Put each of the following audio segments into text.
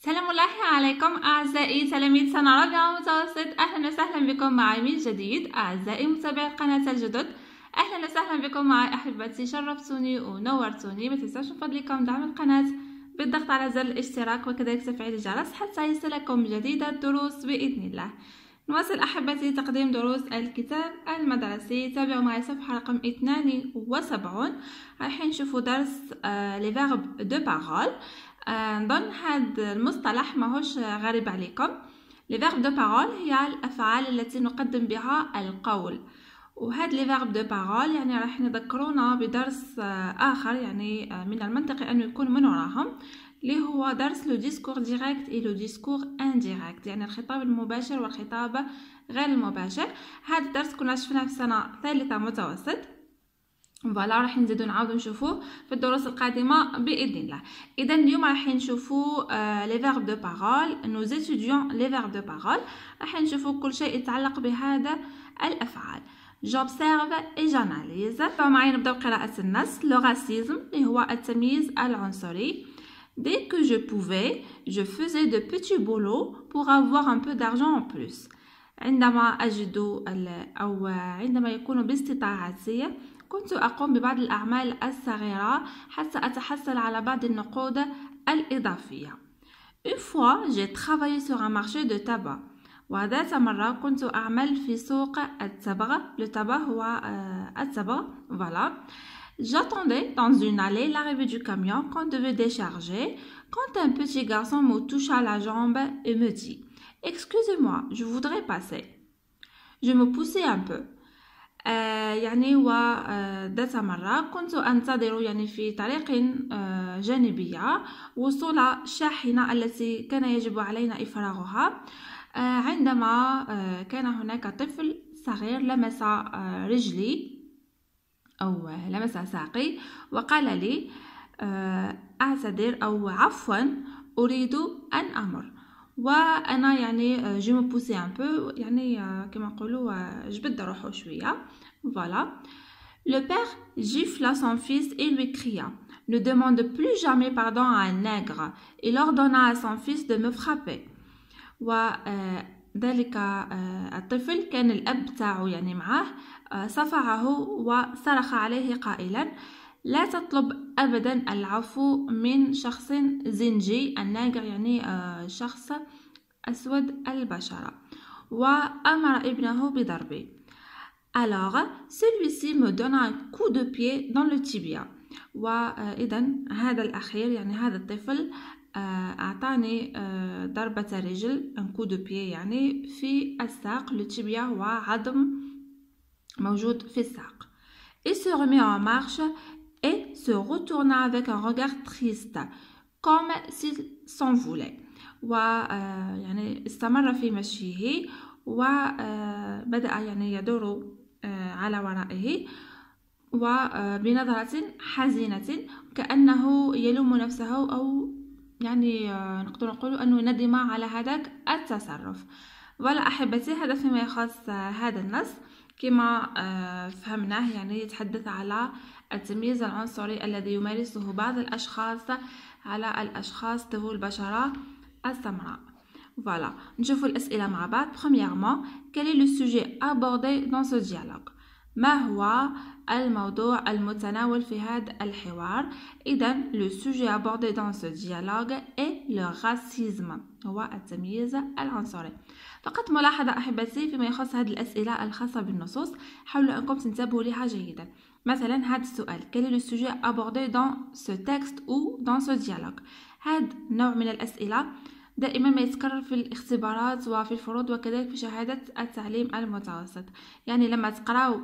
سلام الله عليكم أعزائي تلاميذ سنة رابعة متوسط أهلا وسهلا بكم مع من جديد أعزائي متابعي قناة الجدد أهلا وسهلا بكم مع أحبتي شرفتوني ونورتوني ما تنساوش من فضلكم دعم القناة بالضغط على زر الاشتراك وكذلك تفعيل الجرس حتى يصلكم جديد الدروس بإذن الله نواصل أحبتي تقديم دروس الكتاب المدرسي تابعوا معي صفحة رقم 72 رايحين نشوفوا درس لي فيرب دو بارول نظن آه، هاد المصطلح ماهوش غريب عليكم لي فيرب دو بارول هي الافعال التي نقدم بها القول وهاد لي فيرب دو بارول يعني راح يذكرونا بدرس آه، اخر يعني آه، من المنطقي انه يكون من وراهم اللي هو درس لو ديسكور ديريكت اي لو ديسكور انديريكت يعني الخطاب المباشر والخطاب غير المباشر هذا الدرس كنا شفناه في سنه ثالثه متوسط فوالا راح نزيدو نعاودو نشوفوه في الدروس القادمه باذن الله اذا اليوم راح نشوفو لي فيرب دو باغول نو زيتوديون لي فيرب دو باغول راح نشوفو كل شيء يتعلق بهذا الافعال جوبسيرف اي جاناليز معايا نبداو قراءه النص لو راسيزم اللي هو التمييز العنصري Dès que je pouvais, je faisais de petits boulots pour avoir un peu d'argent en plus. عندما أجد أو عندما يكون باستطاعتي Une fois, j'ai travaillé sur un marché de tabac. le tabac voilà J'attendais dans une allée l'arrivée du camion qu'on devait décharger quand un petit garçon me toucha la jambe et me dit Excusez-moi, je voudrais passer. Je me poussai un peu. آه، يعني وذات آه، مرة كنت أنتظر يعني في طريق آه، جانبية وصول الشاحنة التي كان يجب علينا إفراغها عندما كان هناك طفل صغير لمس رجلي أو لمس ساقي وقال لي أعتذر أو عفوا أريد أن أمر وانا يعني جي بوسي ان بو يعني آه، كما نقولوا آه، جبد روحو شويه فوالا لو père gifla son fils et lui cria Ne demande plus jamais pardon à un nègre. Il ordonna à son fils de me frapper. ذلك الطفل كان الأب تاعو يعني معاه صفعه وصرخ عليه قائلا لا تطلب أبدا العفو من شخص زنجي الناقع يعني آه، شخص أسود البشرة وأمر ابنه بضربه Alors, celui-ci me donne un coup de pied dans le tibia. وإذا هذا الأخير يعني هذا الطفل آه، أعطاني آه، ضربة رجل ان كو دو بي يعني في الساق لو تيبيا هو عظم موجود في الساق. اي سو remet ان مارش et se retourna avec un regard triste comme s'il s'en voulait يعني استمر في مشيه و بدأ يعني يدور على ورائه و بنظرة حزينة كأنه يلوم نفسه أو يعني نقدر نقول أنه ندم على هذاك التصرف ولا أحبتي هذا فيما يخص هذا النص كما فهمناه يعني يتحدث على التمييز العنصري الذي يمارسه بعض الأشخاص على الأشخاص ذو البشرة السمراء فوالا نشوفوا الأسئلة مع بعض. Premièrement, كالي لو سوجي أبوردي دون سو ديالوغ ما هو الموضوع المتناول في هذا الحوار إذا لو سوجي ابوردي دون سو ديالوغ اي لو راسيزم هو التمييز العنصري فقط ملاحظة أحبتي فيما يخص هذه الأسئلة الخاصة بالنصوص حاولوا أنكم تنتبهوا لها جيدا مثلا هاد السؤال كل لو le sujet دون سو ce او دون سو ce هاد نوع من الأسئلة دائما ما يتكرر في الاختبارات وفي الفروض وكذلك في شهادة التعليم المتوسط يعني لما تقراو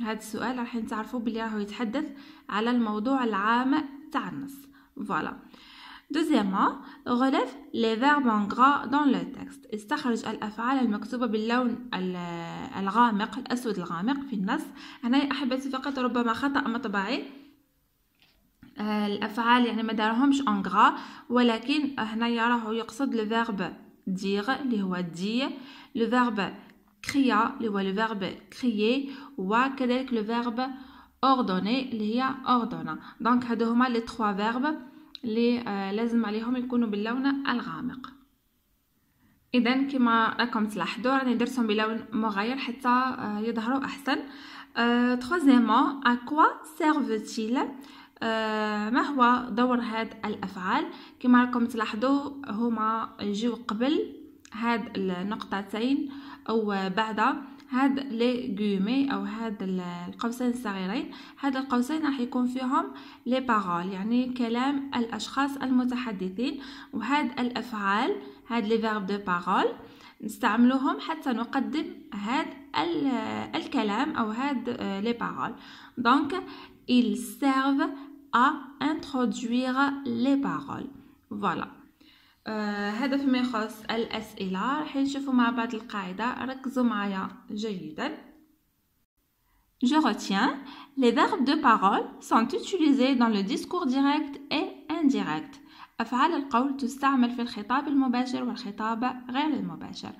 هاد السؤال راح تعرفوا بلي راهو يتحدث على الموضوع العام تاع النص فوالا Deuxièmement, relève les verbes en gras dans le texte استخرج الأفعال المكتوبة باللون الغامق الأسود الغامق في النص هنا أحبتي فقط ربما خطأ مطبعي آه، الأفعال يعني ما دارهمش en gras ولكن هنا راهو يقصد le verbe dire اللي هو dire le verbe cria اللي هو le verbe crier وكذلك le verbe ordonner اللي هي ordonna donc هادو هما les trois verbes اللي آه، لازم عليهم يكونوا باللون الغامق اذا كما راكم تلاحظوا راني درتهم بلون مغاير حتى آه، يظهروا احسن تخوزيمون اكوا سيرفتيل ما هو دور هاد الافعال كما راكم تلاحظوا هما يجيو قبل هاد النقطتين او بعد هاد لي غومي او هاد القوسين الصغيرين هاد القوسين راح يكون فيهم لي بارول يعني كلام الاشخاص المتحدثين وهاد الافعال هاد لي فيرب دو بارول نستعملوهم حتى نقدم هاد الكلام او هاد آه، لي بارول دونك ils servent à introduire les paroles voilà هذا فيما يخص الأسئلة راح نشوفوا مع بعض القاعدة ركزوا معايا جيدا Je retiens, les verbes de parole sont utilisés dans le discours direct et indirect. أفعال القول تستعمل في الخطاب المباشر والخطاب غير المباشر.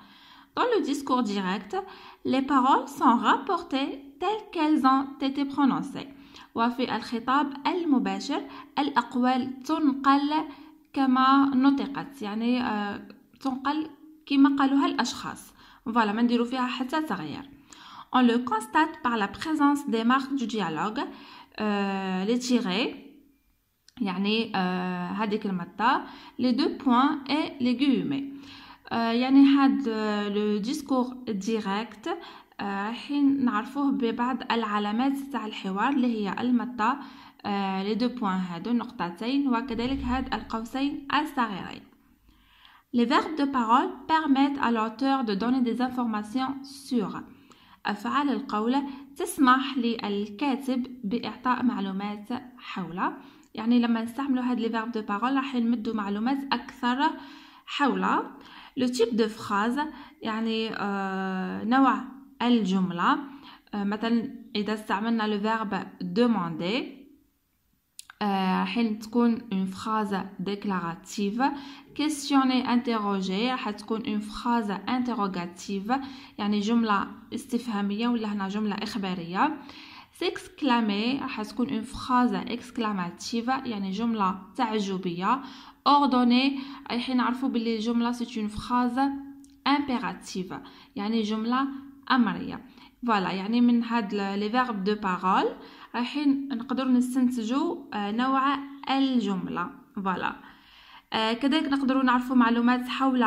Dans le discours direct, les paroles sont rapportées telles qu'elles ont été prononcées. وفي الخطاب المباشر الأقوال تنقل كما نطقت يعني آه، تنقل كما قالوها الاشخاص فوالا ما نديرو فيها حتى تغيير on le constate par la présence des marques du dialogue euh, les يعني هذيك آه، هذه المطه les deux points et les guillemets آه، يعني هاد لو ديسكور ديريكت حين نعرفوه ببعض العلامات تاع الحوار اللي هي المطة لي آه، دو بوين هادو النقطتين وكذلك هاد القوسين الصغيرين لي فيرب دو بارول بيرميت ا لوتور دو دوني دي انفورماسيون سور أفعال القول تسمح للكاتب بإعطاء معلومات حول يعني لما نستعملوا هاد لي فيرب دو بارول راح نمدوا معلومات أكثر حول لو تيب دو فراز يعني آه نوع الجملة آه مثلا إذا استعملنا لو فيرب دوموندي آه، حين تكون اون فراز ديكلاراتيف كيسيوني انتروجي حتكون اون فراز انتروغاتيف يعني جمله استفهاميه ولا هنا جمله اخباريه سيكسكلامي راح تكون اون فراز اكسكلاماتيف يعني جمله تعجبيه اوردوني حين نعرفوا باللي الجمله سي اون فراز امبيراتيف يعني جمله امريه فوالا يعني من هاد لي فيرب دو بارول رايحين نقدر نستنتجو آه، نوع الجملة فوالا آه، كذلك نقدر نعرفو معلومات حول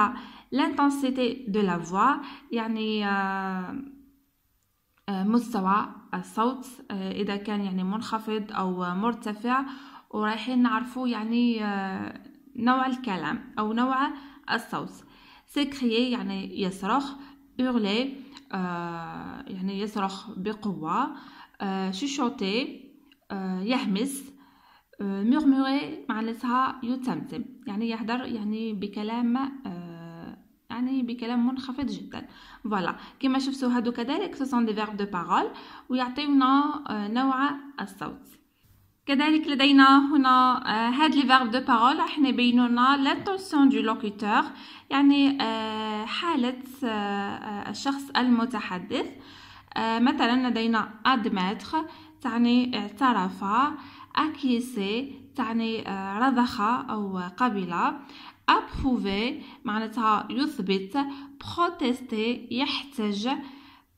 لانتنسيتي دو لا فوا يعني آه، مستوى الصوت اذا كان يعني منخفض او مرتفع ورايحين نعرفو يعني نوع الكلام او نوع الصوت سكري يعني يصرخ يغلي يعني يصرخ بقوه آه، chuchoter آه، يهمس آه، murmurer معناتها يتمتم يعني يهدر يعني بكلام يعني بكلام منخفض جدا فوالا كما شفتوا هادو كذلك سو دي فيرب دو بارول ويعطيونا نوع الصوت كذلك لدينا هنا هاد لي فيرب دو بارول راح لنا لاتونسيون دو لوكوتور يعني حاله الشخص المتحدث آه، مثلا لدينا ادمتخ تعني اعترف اكيسي تعني آه، رضخ او قبل ابروفي معناتها يثبت بروتيستي يحتج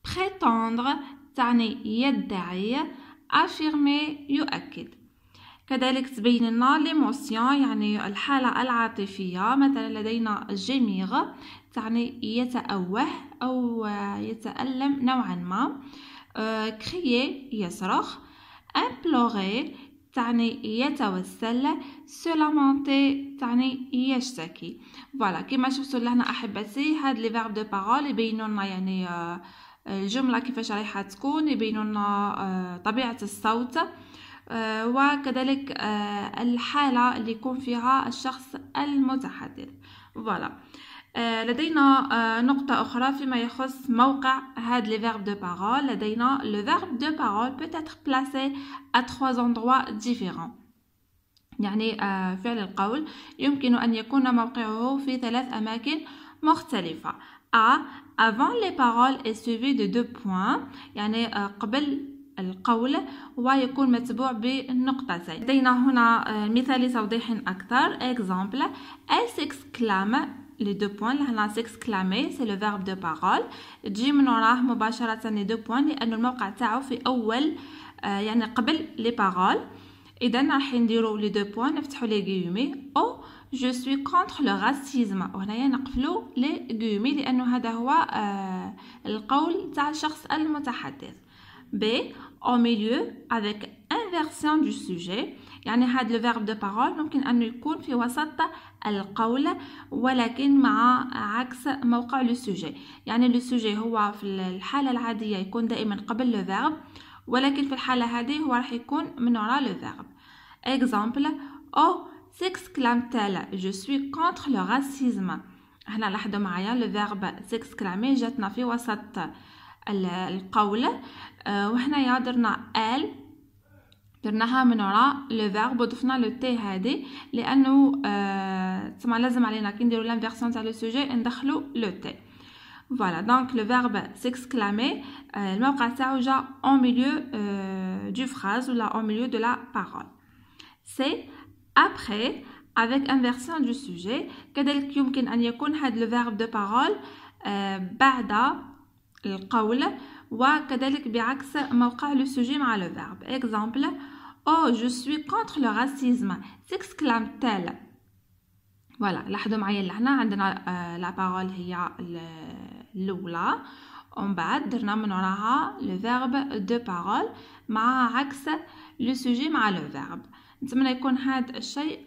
prétendre تعني يدعي affirmer يؤكد كذلك تبين لنا ليموسيون يعني الحالة العاطفية مثلا لدينا جيميغ تعني يتأوه أو يتألم نوعا ما كريي آه، يصرخ امبلوري تعني يتوسل سولامونتي تعني يشتكي فوالا كما شفتوا لهنا احبتي هاد لي فيرب دو بارول يبينوا لنا يعني آه، الجمله كيفاش رايحه تكون يبينوا لنا آه، طبيعه الصوت آه، وكذلك آه، الحالة اللي يكون فيها الشخص المتحدث فوالا آه، لدينا نقطة أخرى فيما يخص موقع هاد لي فيرب دو بارول لدينا لو فيرب دو بارول peut اتر بلاسي ا trois endroits ديفيرون يعني فعل القول يمكن أن يكون موقعه في ثلاث أماكن مختلفة ا avant les paroles est suivi de deux points يعني قبل القول ويكون متبوع بالنقطتين لدينا هنا آه، مثال لتوضيح أكثر ال سيكس كلام لي دو بوين لهنا سيكسكلامي سي لو فيرب دو بارول تجي من وراه مباشره لي دو بوين لان الموقع تاعو في اول آه، يعني قبل لي بارول اذا راح نديرو لي دو بوين نفتحو لي غيومي او جو سوي كونتر لو راسيزم وهنايا نقفلو لي غيومي لانه هذا هو آه، القول تاع الشخص المتحدث ب au milieu avec inversion du sujet يعني هاد لو فيرب دو بارول ممكن انه يكون في وسط القول ولكن مع عكس موقع لو سوجي يعني لو سوجي هو في الحاله العاديه يكون دائما قبل لو فيرب ولكن في الحاله هذه هو راح يكون من وراء لو فيرب اكزامبل او s'exclame t جو سوي كونتر لو راسيزم هنا لاحظوا معايا لو فيرب كلامي جاتنا في وسط القول آه، وهنايا درنا ال درناها من وراء لو فيرب وضفنا لو تي هادي لانه تسمى آه، لازم علينا كي نديرو لانفيرسيون تاع لو سوجي ندخلو لو تي فوالا دونك لو فيرب سيكسكلامي الموقع تاعو جا اون ميليو دو فراز ولا اون ميليو دو لا بارول سي ابري avec inversion du sujet كذلك يمكن ان يكون هذا لو verbe دو بارول آه، بعد القول وكذلك بعكس موقع لو سوجي مع لو فيرب اكزامبل او جو سوي كونتر لو راسيزم تكسكلام تال فوالا لاحظوا معايا لهنا عندنا لا آه، بارول هي الاولى ومن بعد درنا من وراها لو فيرب دو بارول مع عكس لو سوجي مع لو فيرب نتمنى يكون هذا الشيء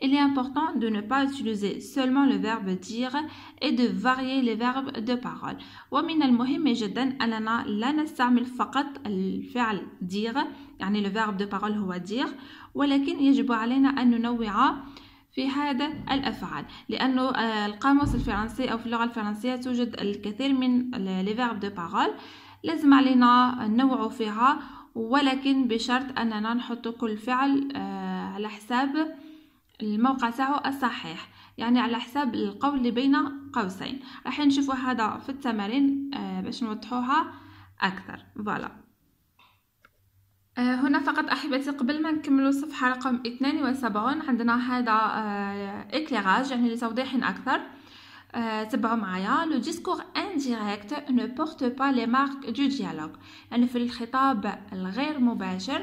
Il est important de ne pas utiliser seulement le verbe dire et de varier les verbes de parole. ومن المهم جدا أننا لا نستعمل فقط الفعل dire يعني le verbe de parole هو dire ولكن يجب علينا أن ننوع في هذا الأفعال لانه آه، القاموس الفرنسي أو في اللغة الفرنسية توجد الكثير من لي فيرب دو بارول لازم علينا ننوع فيها ولكن بشرط أننا نحط كل فعل آه، على حساب الموقع تاعو الصحيح يعني على حساب القول اللي بين قوسين راح نشوفوا هذا في التمارين آه، باش نوضحوها اكثر فوالا آه، هنا فقط احبتي قبل ما نكملوا صفحه رقم 72 عندنا هذا اكليراج آه، يعني لتوضيح اكثر تبعوا معايا لو ديسكور انديريكت نو بورت با لي مارك دو ديالوغ يعني في الخطاب الغير مباشر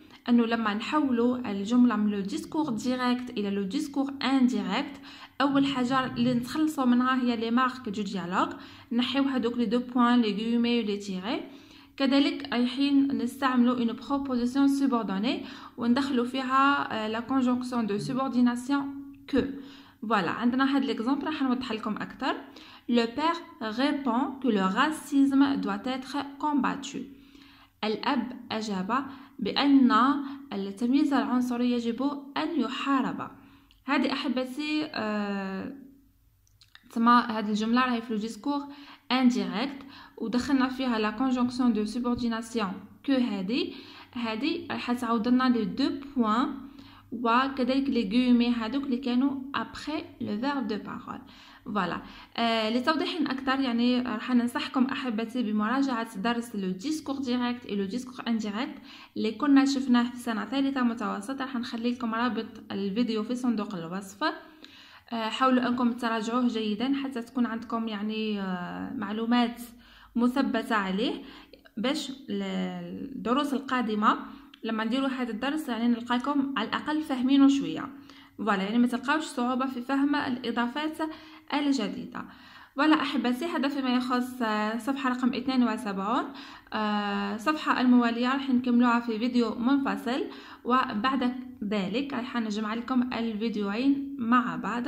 انه لما نحولوا الجمله من لو ديسكور ديريكت الى لو ديسكور انديريكت اول حاجه اللي نتخلصوا منها هي لي مارك دو ديالوغ نحيو هذوك لي دو بوين لي غيومي لي تيري كذلك رايحين نستعملوا اون بروبوزيسيون سوبوردوني وندخلوا فيها لا كونجونكسيون دو سوبورديناسيون كو فوالا عندنا هاد ليكزامبل راح نوضح لكم اكثر لو بير ريبون كو لو راسيزم دوات اتر كومباتو الاب اجاب بأن التمييز العنصري يجب أن يحارب هذه أحبتي آه هذه الجملة راهي في لو ديسكور انديريكت ودخلنا فيها لا كونجونكسيون دو سوبورديناسيون كو هذه هذه راح تعاود لنا لي دو بوين وكذلك لي غومي هادوك اللي كانوا ابري لو فيرب دو بارول فوالا لتوضيح اكثر يعني راح ننصحكم احبتي بمراجعه درس لو ديسكور ديريكت و لو ديسكور انديريكت اللي كنا شفناه في سنه ثالثه متوسطه راح نخلي لكم رابط الفيديو في صندوق الوصف آه، حاولوا انكم تراجعوه جيدا حتى تكون عندكم يعني آه، معلومات مثبته عليه باش الدروس القادمه لما نديروا هذا الدرس يعني نلقاكم على الاقل فاهمينه شويه فوالا يعني ما تلقاوش صعوبه في فهم الاضافات الجديدة ولا أحبتي هذا فيما يخص آه، صفحة رقم 72 آه، صفحة الموالية راح نكملوها في فيديو منفصل وبعد ذلك راح نجمع لكم الفيديوين مع بعض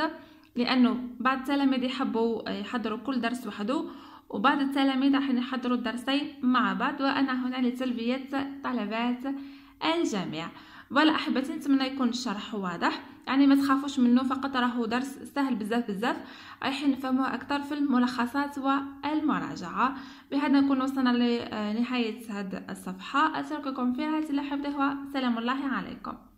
لأنه بعض التلاميذ يحبوا آه، يحضروا كل درس وحده وبعض التلاميذ راح يحضروا الدرسين مع بعض وأنا هنا لتلبية طلبات الجميع فوالا احبتي نتمنى يكون الشرح واضح يعني ما تخافوش منه فقط راه درس سهل بزاف بزاف رايحين نفهموه اكثر في الملخصات والمراجعه بهذا نكون وصلنا لنهايه آه، هذه الصفحه اترككم في رعايه الله وسلام الله عليكم